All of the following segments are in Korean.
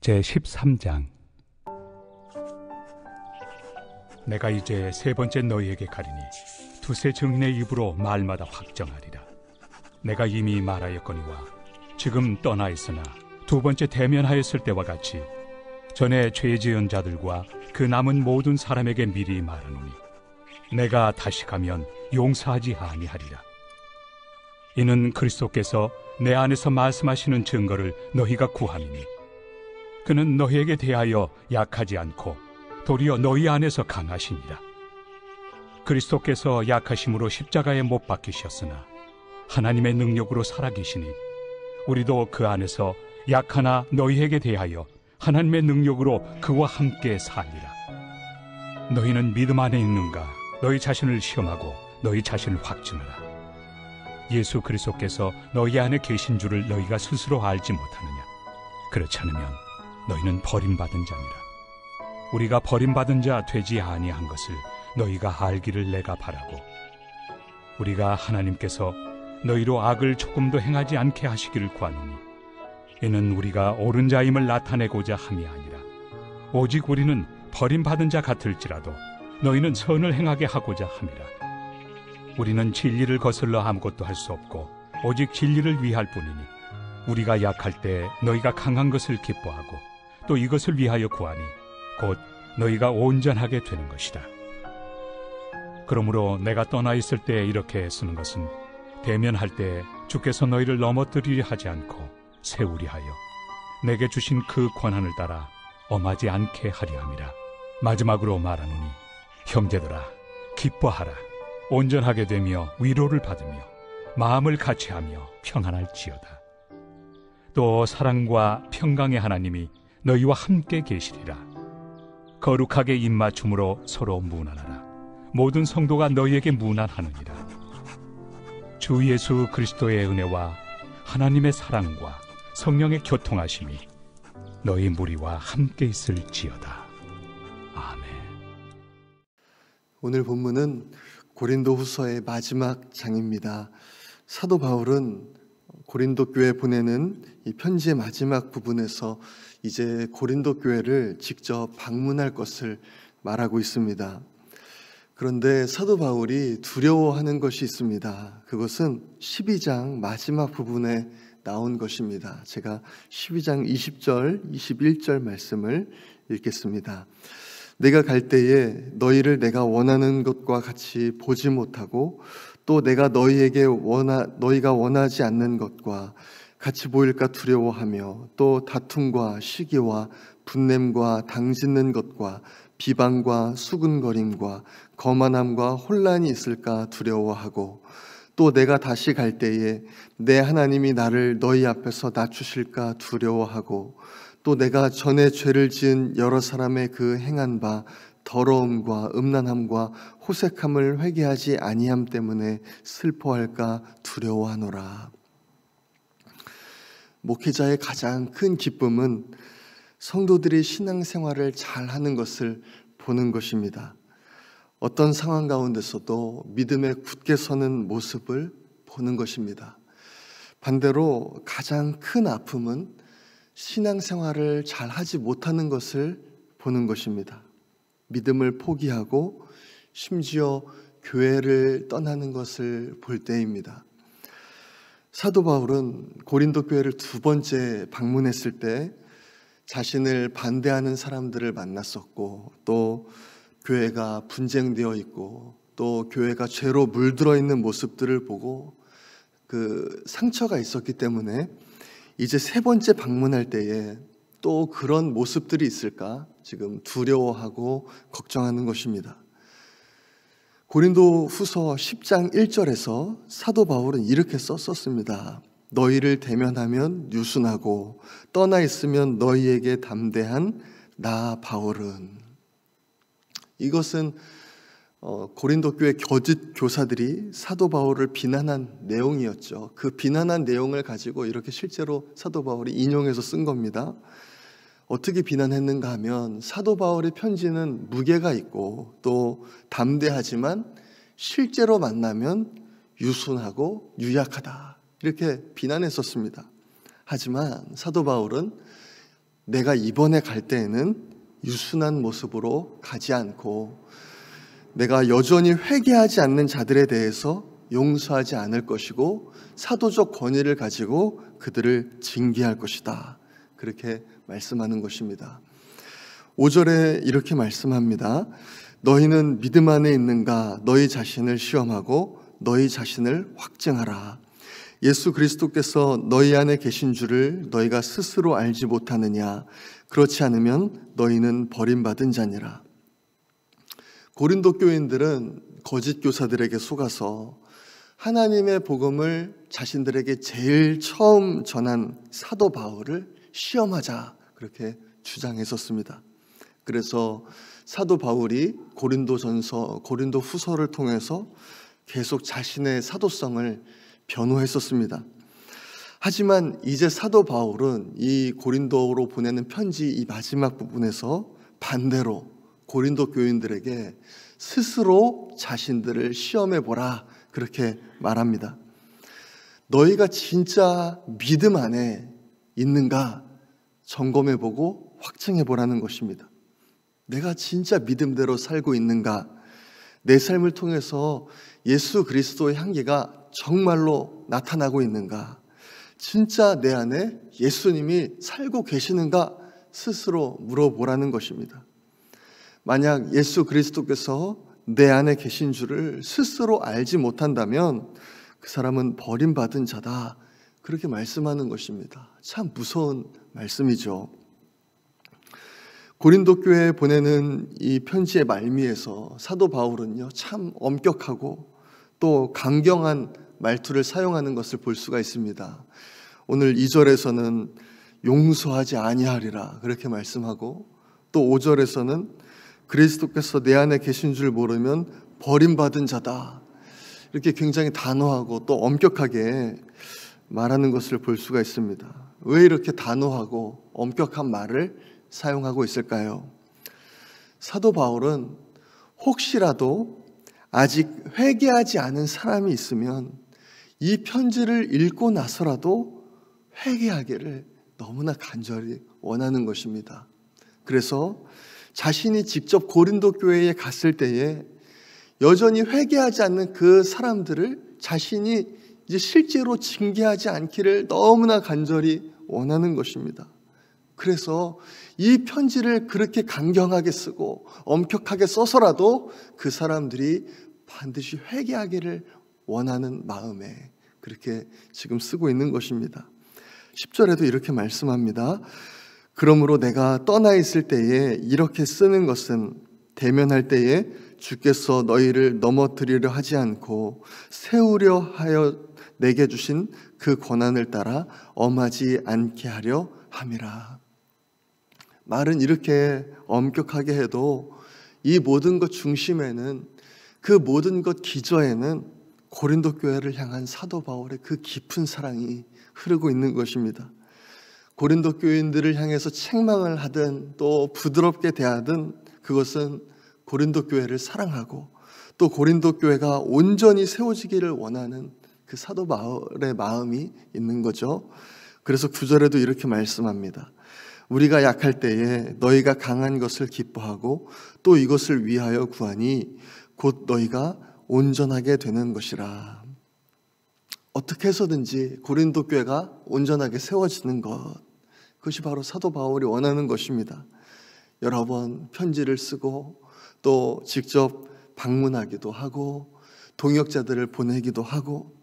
제13장 내가 이제 세 번째 너희에게 가리니 두세 증인의 입으로 말마다 확정하리라 내가 이미 말하였거니와 지금 떠나 있으나 두 번째 대면하였을 때와 같이 전에 죄 지은 자들과 그 남은 모든 사람에게 미리 말하노니 내가 다시 가면 용서하지 아니하리라 이는 그리스도께서 내 안에서 말씀하시는 증거를 너희가 구함이니 그는 너희에게 대하여 약하지 않고 도리어 너희 안에서 강하십니다. 그리스도께서 약하심으로 십자가에 못 박히셨으나 하나님의 능력으로 살아계시니 우리도 그 안에서 약하나 너희에게 대하여 하나님의 능력으로 그와 함께 살리라. 너희는 믿음 안에 있는가 너희 자신을 시험하고 너희 자신을 확증하라. 예수 그리스도께서 너희 안에 계신 줄을 너희가 스스로 알지 못하느냐. 그렇지 않으면 너희는 버림받은 자니라. 우리가 버림받은 자 되지 아니한 것을 너희가 알기를 내가 바라고 우리가 하나님께서 너희로 악을 조금도 행하지 않게 하시기를 구하노니 이는 우리가 옳은 자임을 나타내고자 함이 아니라 오직 우리는 버림받은 자 같을지라도 너희는 선을 행하게 하고자 함이라 우리는 진리를 거슬러 아무것도 할 수 없고 오직 진리를 위할 뿐이니 우리가 약할 때 너희가 강한 것을 기뻐하고 또 이것을 위하여 구하니 곧 너희가 온전하게 되는 것이다. 그러므로 내가 떠나 있을 때 이렇게 쓰는 것은 대면할 때 주께서 너희를 넘어뜨리려 하지 않고 세우리 하여 내게 주신 그 권한을 따라 엄하지 않게 하려 함이라. 마지막으로 말하노니 형제들아 기뻐하라 온전하게 되며 위로를 받으며 마음을 같이하며 평안할지어다. 또 사랑과 평강의 하나님이 너희와 함께 계시리라. 거룩하게 입맞춤으로 서로 무난하라. 모든 성도가 너희에게 무난하느니라. 주 예수 그리스도의 은혜와 하나님의 사랑과 성령의 교통하심이 너희 무리와 함께 있을지어다. 아멘. 오늘 본문은 고린도 후서의 마지막 장입니다. 사도 바울은 고린도 교회 보내는 이 편지의 마지막 부분에서 이제 고린도 교회를 직접 방문할 것을 말하고 있습니다. 그런데 사도 바울이 두려워하는 것이 있습니다. 그것은 12장 마지막 부분에 나온 것입니다. 제가 12장 20절, 21절 말씀을 읽겠습니다. 내가 갈 때에 너희를 내가 원하는 것과 같이 보지 못하고 또 내가 너희에게 원하 너희가 원하지 않는 것과 같이 보일까 두려워하며 또 다툼과 시기와 분냄과 당짓는 것과 비방과 수근거림과 거만함과 혼란이 있을까 두려워하고 또 내가 다시 갈 때에 내 하나님이 나를 너희 앞에서 낮추실까 두려워하고 또 내가 전에 죄를 지은 여러 사람의 그 행한 바 더러움과 음란함과 호색함을 회개하지 아니함 때문에 슬퍼할까 두려워하노라. 목회자의 가장 큰 기쁨은 성도들이 신앙생활을 잘 하는 것을 보는 것입니다. 어떤 상황 가운데서도 믿음에 굳게 서는 모습을 보는 것입니다. 반대로 가장 큰 아픔은 신앙생활을 잘 하지 못하는 것을 보는 것입니다. 믿음을 포기하고 심지어 교회를 떠나는 것을 볼 때입니다. 사도 바울은 고린도 교회를 두 번째 방문했을 때 자신을 반대하는 사람들을 만났었고 또 교회가 분쟁되어 있고 또 교회가 죄로 물들어 있는 모습들을 보고 그 상처가 있었기 때문에 이제 세 번째 방문할 때에 또 그런 모습들이 있을까 지금 두려워하고 걱정하는 것입니다. 고린도 후서 10장 1절에서 사도 바울은 이렇게 썼었습니다. 너희를 대면하면 유순하고 떠나 있으면 너희에게 담대한 나 바울은 이것은 어, 고린도 교회 거짓 교사들이 사도 바울을 비난한 내용이었죠. 그 비난한 내용을 가지고 이렇게 실제로 사도 바울이 인용해서 쓴 겁니다. 어떻게 비난했는가 하면 사도 바울의 편지는 무게가 있고 또 담대하지만 실제로 만나면 유순하고 유약하다. 이렇게 비난했었습니다. 하지만 사도 바울은 내가 이번에 갈 때에는 유순한 모습으로 가지 않고 내가 여전히 회개하지 않는 자들에 대해서 용서하지 않을 것이고 사도적 권위를 가지고 그들을 징계할 것이다. 그렇게 말씀하는 것입니다. 5절에 이렇게 말씀합니다. 너희는 믿음 안에 있는가 너희 자신을 시험하고 너희 자신을 확증하라. 예수 그리스도께서 너희 안에 계신 줄을 너희가 스스로 알지 못하느냐. 그렇지 않으면 너희는 버림받은 자니라. 고린도 교인들은 거짓 교사들에게 속아서 하나님의 복음을 자신들에게 제일 처음 전한 사도 바울을 시험하자 그렇게 주장했었습니다. 그래서 사도 바울이 고린도전서 고린도 후서를 통해서 계속 자신의 사도성을 변호했었습니다. 하지만 이제 사도 바울은 이 고린도로 보내는 편지 이 마지막 부분에서 반대로 고린도 교인들에게 스스로 자신들을 시험해 보라 그렇게 말합니다. 너희가 진짜 믿음 안에 있는가 점검해 보고 확증해 보라는 것입니다. 내가 진짜 믿음대로 살고 있는가? 내 삶을 통해서 예수 그리스도의 향기가 정말로 나타나고 있는가? 진짜 내 안에 예수님이 살고 계시는가? 스스로 물어보라는 것입니다. 만약 예수 그리스도께서 내 안에 계신 줄을 스스로 알지 못한다면 그 사람은 버림받은 자다. 그렇게 말씀하는 것입니다. 참 무서운 말씀이죠. 고린도 교회에 보내는 이 편지의 말미에서 사도 바울은요 참 엄격하고 또 강경한 말투를 사용하는 것을 볼 수가 있습니다. 오늘 2절에서는 용서하지 아니하리라 그렇게 말씀하고 또 5절에서는 그리스도께서 내 안에 계신 줄 모르면 버림받은 자다. 이렇게 굉장히 단호하고 또 엄격하게 말하는 것을 볼 수가 있습니다. 왜 이렇게 단호하고 엄격한 말을 사용하고 있을까요? 사도 바울은 혹시라도 아직 회개하지 않은 사람이 있으면 이 편지를 읽고 나서라도 회개하기를 너무나 간절히 원하는 것입니다. 그래서 자신이 직접 고린도 교회에 갔을 때에 여전히 회개하지 않는 그 사람들을 자신이 이제 실제로 징계하지 않기를 너무나 간절히 원하는 것입니다. 그래서 이 편지를 그렇게 강경하게 쓰고 엄격하게 써서라도 그 사람들이 반드시 회개하기를 원하는 마음에 그렇게 지금 쓰고 있는 것입니다. 10절에도 이렇게 말씀합니다. 그러므로 내가 떠나 있을 때에 이렇게 쓰는 것은 대면할 때에 주께서 너희를 넘어뜨리려 하지 않고 세우려 하여 내게 주신 그 권한을 따라 엄하지 않게 하려 함이라. 말은 이렇게 엄격하게 해도 이 모든 것 중심에는 그 모든 것 기저에는 고린도 교회를 향한 사도 바울의 그 깊은 사랑이 흐르고 있는 것입니다. 고린도 교인들을 향해서 책망을 하든 또 부드럽게 대하든 그것은 고린도 교회를 사랑하고 또 고린도 교회가 온전히 세워지기를 원하는 그 사도 바울의 마음이 있는 거죠. 그래서 구절에도 이렇게 말씀합니다. 우리가 약할 때에 너희가 강한 것을 기뻐하고 또 이것을 위하여 구하니 곧 너희가 온전하게 되는 것이라. 어떻게 해서든지 고린도 교회가 온전하게 세워지는 것. 그것이 바로 사도 바울이 원하는 것입니다. 여러 번 편지를 쓰고 또 직접 방문하기도 하고 동역자들을 보내기도 하고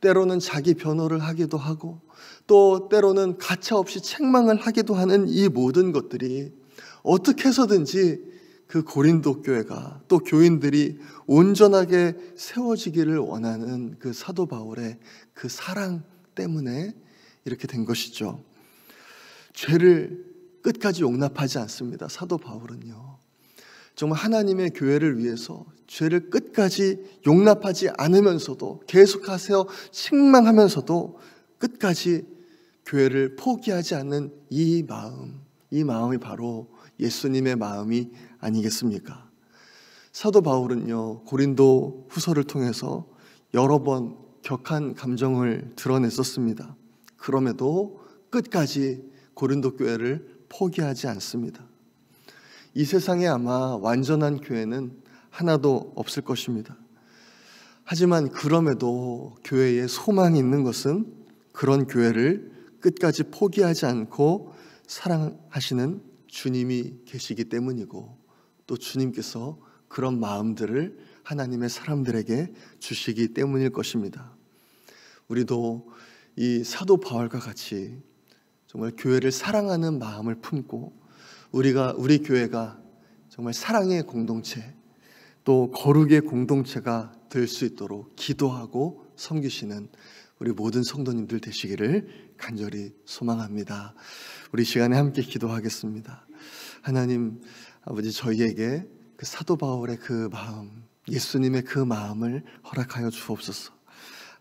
때로는 자기 변호를 하기도 하고 또 때로는 가차없이 책망을 하기도 하는 이 모든 것들이 어떻게 해서든지 그 고린도 교회가 또 교인들이 온전하게 세워지기를 원하는 그 사도 바울의 그 사랑 때문에 이렇게 된 것이죠. 죄를 끝까지 용납하지 않습니다. 사도 바울은요. 정말 하나님의 교회를 위해서 죄를 끝까지 용납하지 않으면서도 계속하세요. 책망하면서도 끝까지 교회를 포기하지 않는 이 마음, 이 마음이 바로 예수님의 마음이 아니겠습니까? 사도 바울은요, 고린도 후서를 통해서 여러 번 격한 감정을 드러냈었습니다. 그럼에도 끝까지 고린도 교회를 포기하지 않습니다. 이 세상에 아마 완전한 교회는 하나도 없을 것입니다. 하지만 그럼에도 교회에 소망이 있는 것은 그런 교회를 끝까지 포기하지 않고 사랑하시는 주님이 계시기 때문이고 또 주님께서 그런 마음들을 하나님의 사람들에게 주시기 때문일 것입니다. 우리도 이 사도 바울과 같이 정말 교회를 사랑하는 마음을 품고 우리가 우리 교회가 정말 사랑의 공동체 또 거룩의 공동체가 될 수 있도록 기도하고 섬기시는 우리 모든 성도님들 되시기를 간절히 소망합니다. 우리 시간에 함께 기도하겠습니다. 하나님 아버지 저희에게 그 사도 바울의 그 마음 예수님의 그 마음을 허락하여 주옵소서.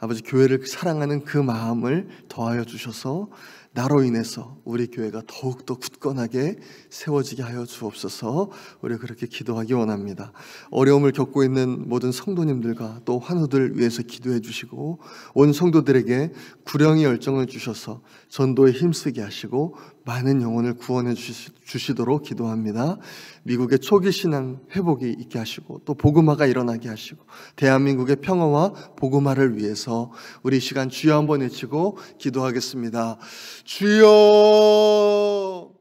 아버지 교회를 사랑하는 그 마음을 더하여 주셔서 나로 인해서 우리 교회가 더욱더 굳건하게 세워지게 하여 주옵소서 우리 그렇게 기도하기 원합니다. 어려움을 겪고 있는 모든 성도님들과 또 환우들 위해서 기도해 주시고 온 성도들에게 구령의 열정을 주셔서 전도에 힘쓰게 하시고 많은 영혼을 구원해 주시, 도록 기도합니다. 미국의 초기 신앙 회복이 있게 하시고 또 복음화가 일어나게 하시고 대한민국의 평화와 복음화를 위해서 우리 시간 주여 한번 외치고 기도하겠습니다. 주여